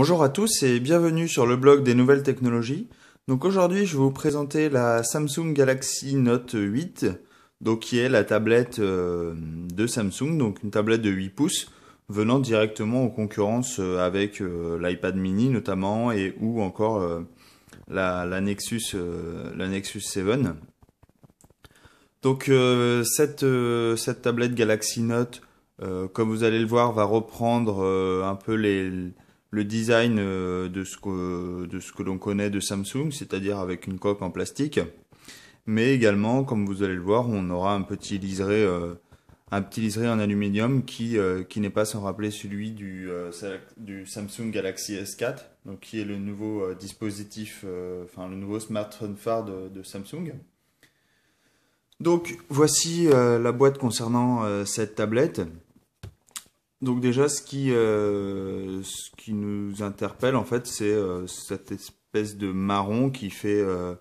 Bonjour à tous et bienvenue sur le blog des nouvelles technologies. Donc aujourd'hui, je vais vous présenter la Samsung Galaxy Note 8, donc qui est la tablette euh, de Samsung, donc une tablette de 8 pouces venant directement en concurrence euh, avec euh, l'iPad mini notamment et ou encore la, Nexus, 7. Donc cette, cette tablette Galaxy Note, comme vous allez le voir, va reprendre un peu les le design euh, de ce que, de ce que l'on connaît de Samsung, c'est-à-dire avec une coque en plastique. Mais également, comme vous allez le voir, on aura un petit liseré, euh, un petit liseré en aluminium qui, euh, qui n'est pas sans rappeler celui du, du Samsung Galaxy S4, donc qui est le nouveau dispositif, enfin le nouveau smartphone phare de, de Samsung. Donc voici la boîte concernant cette tablette. Donc déjà, ce qui, euh, ce qui nous interpelle, en fait, c'est euh, cette espèce de marron qui fait, euh,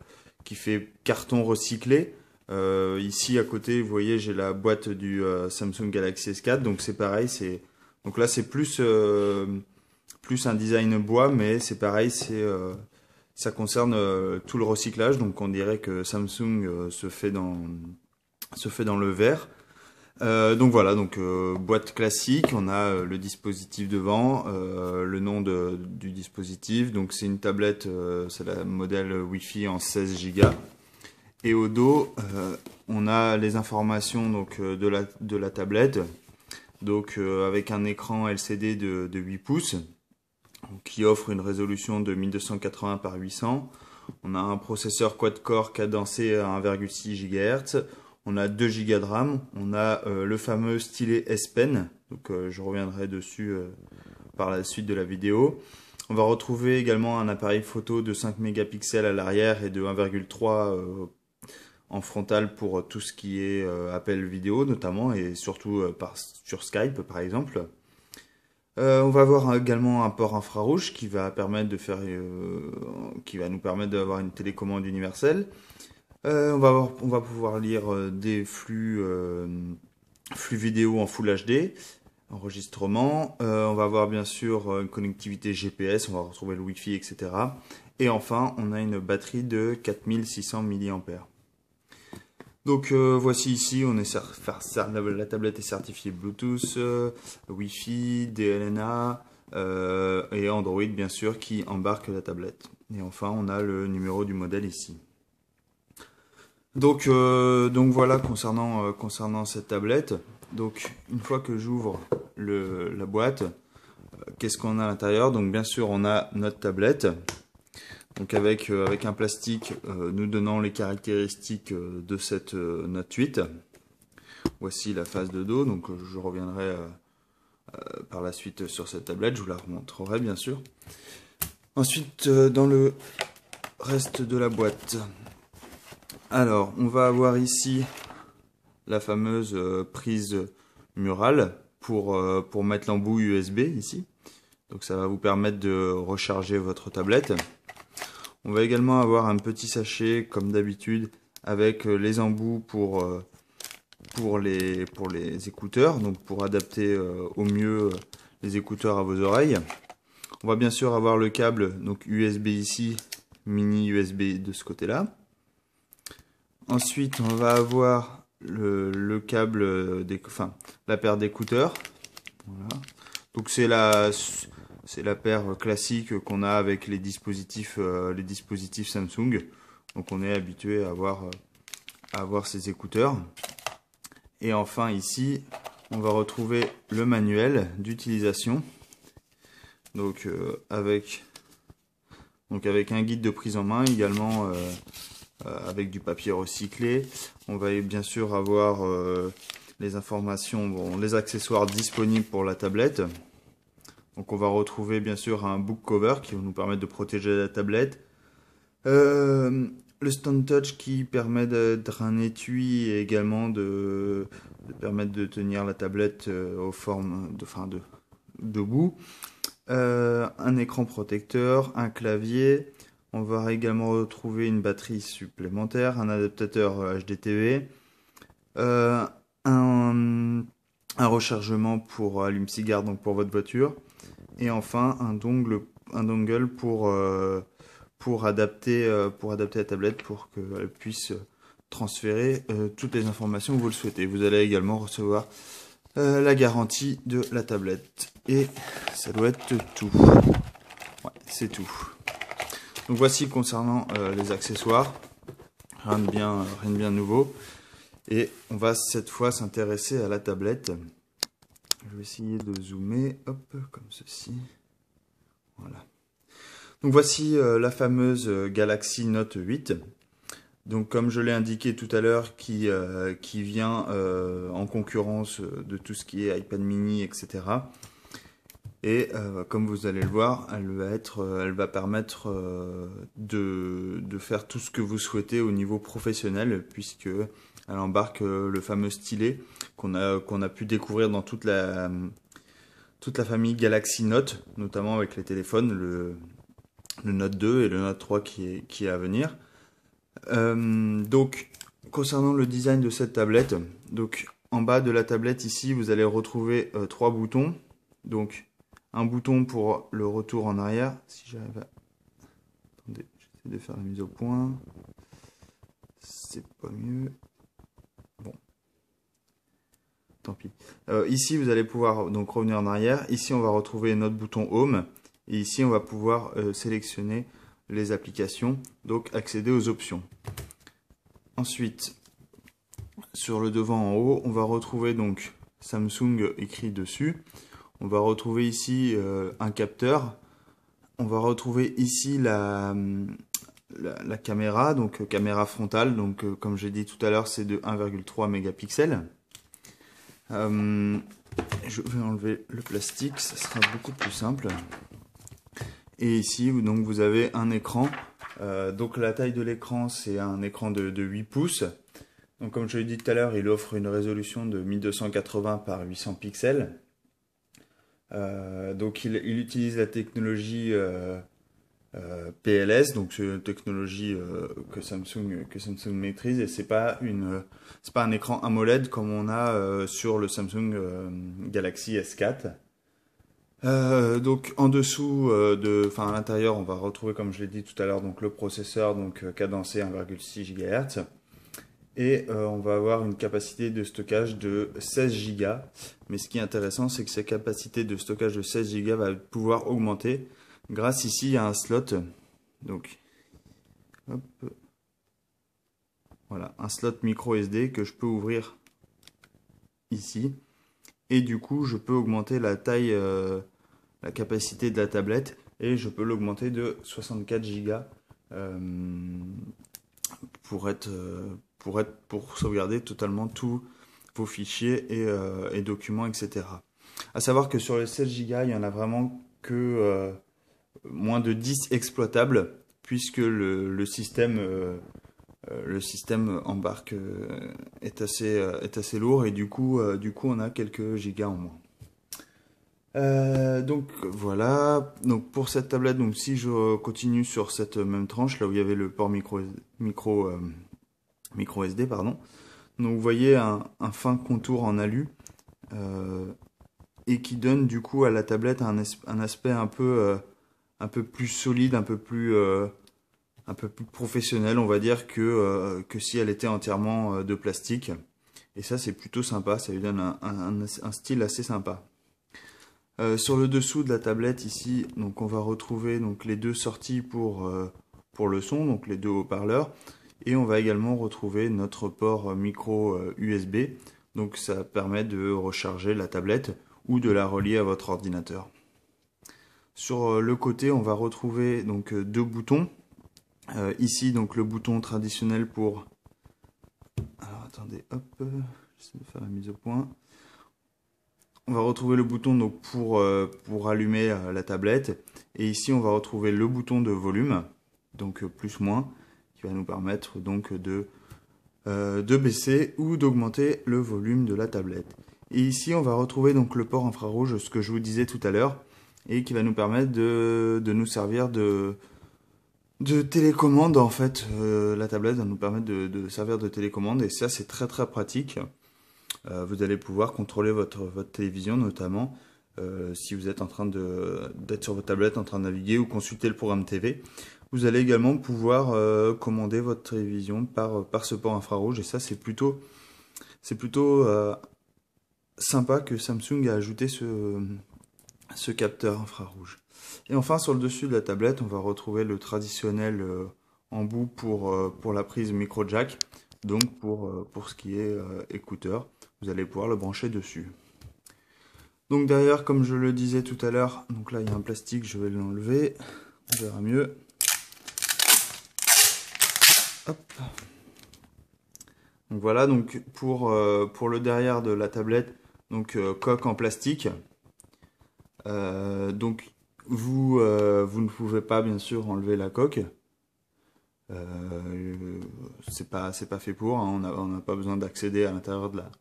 qui fait carton recyclé. ici, à côté, vous voyez, j'ai la boîte du Samsung Galaxy S4. Donc c'est pareil, c'est... Donc là, c'est plus, plus un design bois, mais c'est pareil, c'est... ça concerne tout le recyclage, donc on dirait que Samsung se, fait dans, se fait dans le verre. Euh, donc voilà, donc euh, boîte classique, on a euh, le dispositif devant, le nom du dispositif. Donc c'est une tablette, c'est le modèle Wi-Fi en 16 Go. Et au dos, on a les informations de la, tablette. Donc avec un écran LCD de, de 8 pouces qui offre une résolution de 1280 par 800. On a un processeur quad-core cadencé à 1,6 GHz. On a 2 Go de RAM, on a euh, le fameux stylet S Pen, donc euh, je reviendrai dessus euh, par la suite de la vidéo. On va retrouver également un appareil photo de 5 mégapixels à l'arrière et de 1,3 en frontal pour tout ce qui est appel vidéo notamment et surtout sur Skype par exemple. on va avoir également un port infrarouge qui va permettre de faire, qui va nous permettre d'avoir une télécommande universelle. Euh, on, va on va pouvoir lire euh, des flux, euh, flux vidéo en Full HD, enregistrement. on va avoir bien sûr une connectivité GPS, on va retrouver le Wi-Fi, etc. Et enfin, on a une batterie de 4600 mAh. Donc voici ici, on est la tablette est certifiée Bluetooth, Wi-Fi, DLNA et Android bien sûr qui embarque la tablette. Et enfin, on a le numéro du modèle ici. Donc, euh, donc voilà euh, concernant, cette tablette. Donc une fois que j'ouvre la boîte, euh, qu'est-ce qu'on a à l'intérieur Donc bien sûr on a notre tablette. Donc avec, un plastique nous donnant les caractéristiques de cette Note 8. Voici la face de dos, donc je reviendrai par la suite sur cette tablette, je vous la remontrerai bien sûr. Ensuite, dans le reste de la boîte, alors, on va avoir ici la fameuse euh, prise murale pour, euh, pour mettre l'embout USB ici. Donc ça va vous permettre de recharger votre tablette. On va également avoir un petit sachet, comme d'habitude, avec euh, les embouts pour, pour, les, pour les écouteurs, donc pour adapter au mieux les écouteurs à vos oreilles. On va bien sûr avoir le câble donc USB ici, mini USB de ce côté-là. Ensuite, on va avoir le, câble, des, enfin, la paire d'écouteurs. Donc c'est la, c'est la paire classique qu'on a avec les dispositifs, euh, les dispositifs Samsung. Donc on est habitué à avoir, à ces écouteurs. Et enfin ici, on va retrouver le manuel d'utilisation. Donc euh, avec donc avec un guide de prise en main également euh, euh, avec du papier recyclé. On va bien sûr avoir euh, les informations, les accessoires disponibles pour la tablette. Donc on va retrouver bien sûr un book cover qui va nous permettre de protéger la tablette. Euh, le stand touch qui permet d'être un étui et également de, permettre de tenir la tablette aux forme, de, enfin de, debout. un écran protecteur, un clavier, on va également retrouver une batterie supplémentaire, un adaptateur HDTV, euh, un, rechargement pour allume-cigare, donc pour votre voiture, et enfin un dongle, un dongle pour, euh, pour, adapter, euh, pour adapter la tablette pour qu'elle puisse transférer toutes les informations que vous le souhaitez. Vous allez également recevoir la garantie de la tablette. Et ça doit être tout. c'est tout. Donc voici concernant euh, les accessoires. Rien de, bien, euh, rien bien nouveau. Et on va cette fois s'intéresser à la tablette. Je vais essayer de zoomer, hop, comme ceci. Voilà. Donc voici euh, la fameuse Galaxy Note 8. Donc comme je l'ai indiqué tout à l'heure, qui, vient en concurrence de tout ce qui est iPad mini, etc. Et euh, comme vous allez le voir, elle va, être, euh, elle va permettre euh, de, faire tout ce que vous souhaitez au niveau professionnel, puisque elle embarque le fameux stylet qu'on a, qu'on a pu découvrir dans toute la, toute la famille Galaxy Note, notamment avec les téléphones, le, le Note 2 et le Note 3 qui est, qui est à venir. donc, concernant le design de cette tablette, donc en bas de la tablette ici, vous allez retrouver trois boutons. Donc un bouton pour le retour en arrière. Si j'arrive à... Attendez, j'essaie de faire la mise au point. C'est pas mieux. Bon. Tant pis. Euh, ici, vous allez pouvoir donc revenir en arrière. Ici, on va retrouver notre bouton Home. Et ici, on va pouvoir euh, sélectionner les applications, donc accéder aux options. Ensuite, sur le devant en haut, on va retrouver donc Samsung écrit dessus. On va retrouver ici euh, un capteur. On va retrouver ici la, euh, caméra, donc euh, caméra frontale. Donc, comme j'ai dit tout à l'heure, c'est de 1,3 mégapixels. je vais enlever le plastique, ça sera beaucoup plus simple. Et ici, donc, vous avez un écran. donc, la taille de l'écran, c'est un écran de, de 8 pouces. Donc comme je l'ai dit tout à l'heure, il offre une résolution de 1280 par 800 pixels. Euh, donc il, utilise la technologie euh, euh, PLS, donc c'est une technologie que Samsung que Samsung maîtrise et c'est pas c'est pas un écran AMOLED comme on a sur le Samsung Galaxy S4. donc en dessous de, enfin à l'intérieur, on va retrouver comme je l'ai dit tout à l'heure donc le processeur donc cadencé 1,6 GHz et euh, on va avoir une capacité de stockage de 16 Go. Mais ce qui est intéressant, c'est que cette capacité de stockage de 16 Go va pouvoir augmenter grâce ici à un slot. Donc, voilà, un slot micro SD que je peux ouvrir ici. Et du coup, je peux augmenter la taille, euh, la capacité de la tablette et je peux l'augmenter de 64 Go euh, pour être pour, être, pour sauvegarder totalement tous vos fichiers et, euh, documents, etc. À savoir que sur les 16 Go, il y en a vraiment que euh, moins de 10 exploitables, puisque le, système, le système embarque euh, est, assez, est assez lourd et du coup, du coup on a quelques gigas en moins. donc voilà, donc pour cette tablette, donc si je continue sur cette même tranche, là où il y avait le port micro, micro micro SD, pardon. Donc vous voyez un, fin contour en alu euh, et qui donne du coup à la tablette un, aspect un peu, euh, un peu plus solide, un peu plus, euh, un peu plus professionnel, on va dire, que, si elle était entièrement de plastique. Et ça c'est plutôt sympa, ça lui donne un, un style assez sympa. sur le dessous de la tablette ici, donc on va retrouver donc les deux sorties pour, pour le son, donc les deux haut-parleurs. Et on va également retrouver notre port micro USB. Euh, donc ça permet de recharger la tablette ou de la relier à votre ordinateur. Sur euh, le côté, on va retrouver donc euh, deux boutons. ici, donc le bouton traditionnel pour... Alors attendez, hop, je de faire la mise au point. On va retrouver le bouton pour, pour allumer la tablette. Et ici, on va retrouver le bouton de volume, donc plus moins qui va nous permettre donc de, euh, de baisser ou d'augmenter le volume de la tablette. Et ici, on va retrouver donc le port infrarouge, ce que je vous disais tout à l'heure, et qui va nous permettre de, nous servir de, de télécommande en fait. Euh, la tablette va nous permettre de, servir de télécommande et ça c'est très très pratique. Euh, vous allez pouvoir contrôler votre, votre télévision notamment si vous êtes en train d'être sur votre tablette en train de naviguer ou consulter le programme TV. Vous allez également pouvoir euh, commander votre télévision par, par ce port infrarouge et ça c'est plutôt c'est plutôt euh, sympa que Samsung a ajouté ce, ce capteur infrarouge. Et enfin sur le dessus de la tablette on va retrouver le traditionnel euh, en embout pour, pour la prise micro jack, donc pour, pour ce qui est écouteur, vous allez pouvoir le brancher dessus. Donc derrière, comme je le disais tout à l'heure, donc là il y a un plastique, je vais l'enlever, on verra mieux. Donc voilà, donc pour, euh, pour, le derrière de la tablette, donc euh, coque en plastique. Euh, donc vous, vous ne pouvez pas bien sûr enlever la coque. c'est pas, pas fait pour, hein. on n'a pas besoin d'accéder à l'intérieur de la,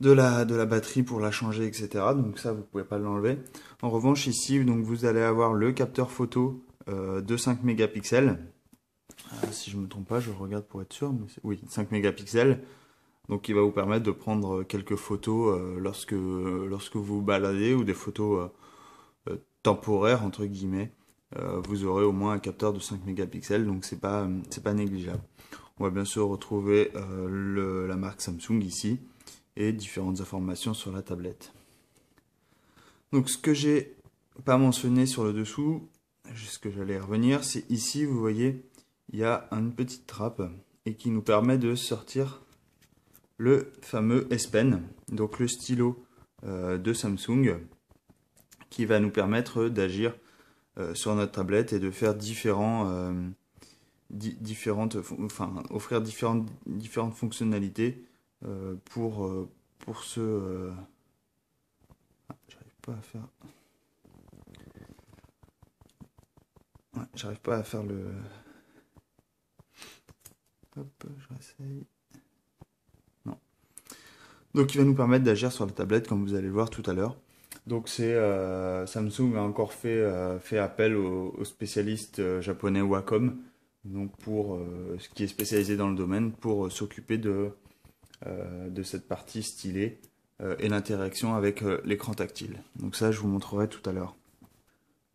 de la, de la batterie pour la changer, etc. Donc ça, vous pouvez pas l'enlever. En revanche, ici, donc vous allez avoir le capteur photo de 5 mégapixels euh, si je ne me trompe pas, je regarde pour être sûr, oui, 5 mégapixels. Donc il va vous permettre de prendre euh, quelques photos euh, lorsque, lorsque vous baladez ou des photos temporaires entre guillemets. vous aurez au moins un capteur de 5 mégapixels, donc c'est pas pas négligeable. On va bien sûr retrouver la marque Samsung ici et différentes informations sur la tablette. Donc ce que j'ai pas mentionné sur le dessous, ce que j'allais revenir, c'est ici vous voyez il y a une petite trappe et qui nous permet de sortir le fameux S Pen, donc le stylo euh, de Samsung, qui va nous permettre d'agir euh, sur notre tablette et de faire différents, euh, différentes, enfin, offrir différentes, différentes fonctionnalités pour, pour ce... Ah, j'arrive pas à faire... J'arrive pas à faire le, hop, je réessaye. Non. Donc, il va nous permettre d'agir sur la tablette, comme vous allez le voir tout à l'heure. Donc, c'est euh, Samsung a encore fait, euh, appel au spécialiste spécialistes euh, japonais Wacom, donc pour ce qui est spécialisé dans le domaine, pour s'occuper de, de cette partie stylée et l'interaction avec l'écran tactile. Donc ça, je vous montrerai tout à l'heure.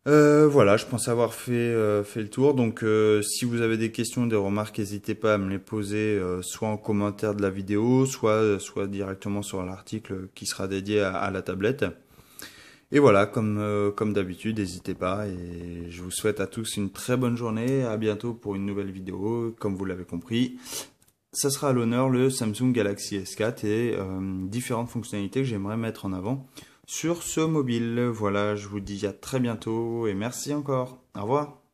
Euh, voilà, je pense avoir fait, euh, fait le tour. Donc, euh, si vous avez des questions, des remarques, n'hésitez pas à me les poser, soit en commentaire de la vidéo, soit, soit directement sur l'article qui sera dédié à, la tablette. Et voilà, comme, comme d'habitude, n'hésitez pas. Et je vous souhaite à tous une très bonne journée. À bientôt pour une nouvelle vidéo. Comme vous l'avez compris, ça sera à l'honneur le Samsung Galaxy S4 et différentes fonctionnalités que j'aimerais mettre en avant sur ce mobile. Voilà, je vous dis à très bientôt et merci encore. Au revoir.